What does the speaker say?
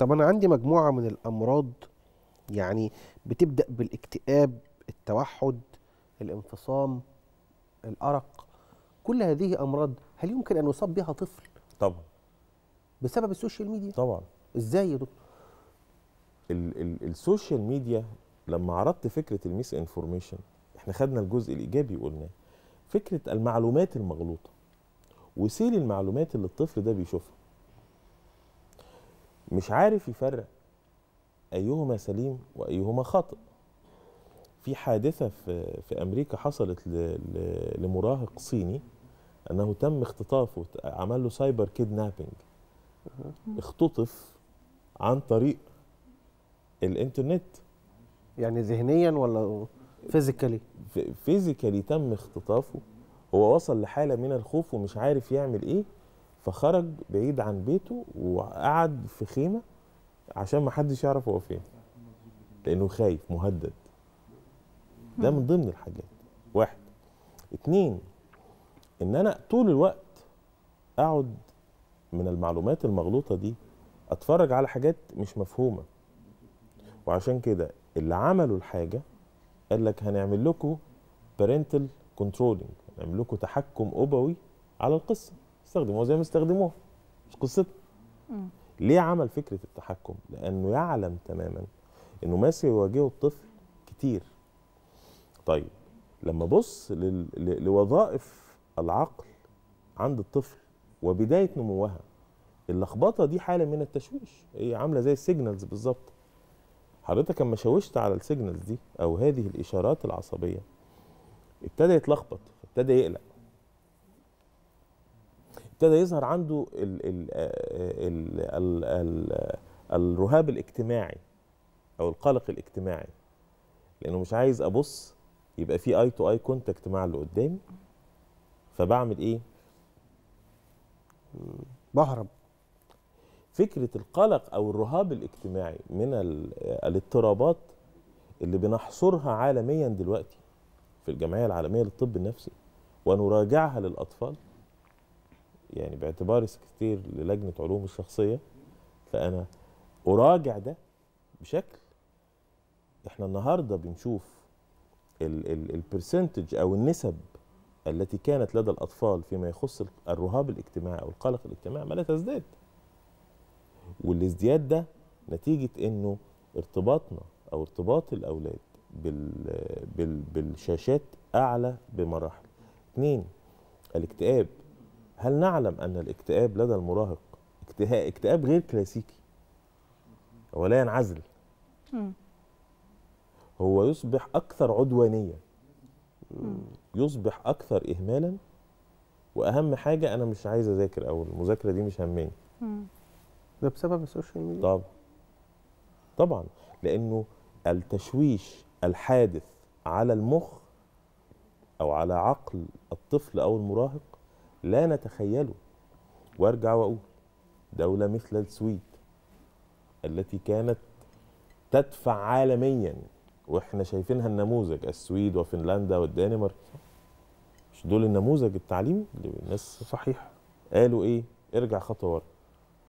طب انا عندي مجموعه من الامراض يعني بتبدا بالاكتئاب التوحد الانفصام الارق كل هذه امراض هل يمكن ان يصاب بها طفل طبعا بسبب السوشيال ميديا طبعا ازاي يا دكتور ال ال السوشيال ميديا لما عرضت فكره الميس انفورميشن احنا خدنا الجزء الايجابي قلناه فكره المعلومات المغلوطه وسيل المعلومات اللي الطفل ده بيشوفها مش عارف يفرق ايهما سليم وايهما خاطئ في حادثه في في امريكا حصلت لمراهق صيني انه تم اختطافه عمل له سايبر كيدنابينج اختطف عن طريق الانترنت يعني ذهنيا ولا فيزيكالي فيزيكالي تم اختطافه هو وصل لحاله من الخوف ومش عارف يعمل ايه فخرج بعيد عن بيته وقعد في خيمه عشان ما حدش يعرف هو فين لانه خايف مهدد ده من ضمن الحاجات واحد اتنين ان انا طول الوقت اقعد من المعلومات المغلوطه دي اتفرج على حاجات مش مفهومه وعشان كده اللي عملوا الحاجه قال لك هنعمل لكم parental controlling هنعمل لكم تحكم ابوي على القصه استخدموها زي ما استخدموها مش قصتنا ليه عمل فكره التحكم لانه يعلم تماما انه ما يواجهه الطفل كتير طيب لما بص لوظائف العقل عند الطفل وبدايه نموها اللخبطه دي حاله من التشويش هي عامله زي السيجنالز بالظبط حضرتك لما شوشت على السيجنالز دي او هذه الاشارات العصبيه ابتدى يتلخبط ابتدى يقلق ابتدى يظهر عنده ال ال آه، ال الـ الـ الرهاب الاجتماعي او القلق الاجتماعي لانه مش عايز ابص يبقى في اي تو اي كونتاكت مع اللي قدامي فبعمل ايه بهرب فكره القلق او الرهاب الاجتماعي من آه، الاضطرابات اللي بنحصرها عالميا دلوقتي في الجمعيه العالميه للطب النفسي ونراجعها للاطفال يعني باعتباري سكرتير للجنه علوم الشخصيه فانا اراجع ده بشكل احنا النهارده بنشوف البرسنتج او النسب التي كانت لدى الاطفال فيما يخص الرهاب الاجتماعي او القلق الاجتماعي ما لا تزداد والازدياد ده نتيجه انه ارتباطنا او ارتباط الاولاد بالشاشات اعلى بمراحل اثنين الاكتئاب هل نعلم أن الاكتئاب لدى المراهق اكتئاب غير كلاسيكي هو لا ينعزل هو يصبح أكثر عدوانية يصبح أكثر إهمالا وأهم حاجة أنا مش عايز أذاكر أو المذاكرة دي مش هماني ده بسبب السوشيال ميديا طبعا طبعا لأنه التشويش الحادث على المخ أو على عقل الطفل أو المراهق لا نتخيله وارجع واقول دوله مثل السويد التي كانت تدفع عالميا واحنا شايفينها النموذج السويد وفنلندا والدنمارك مش دول النموذج التعليمي الناس صحيح قالوا ايه ارجع خطوه ورا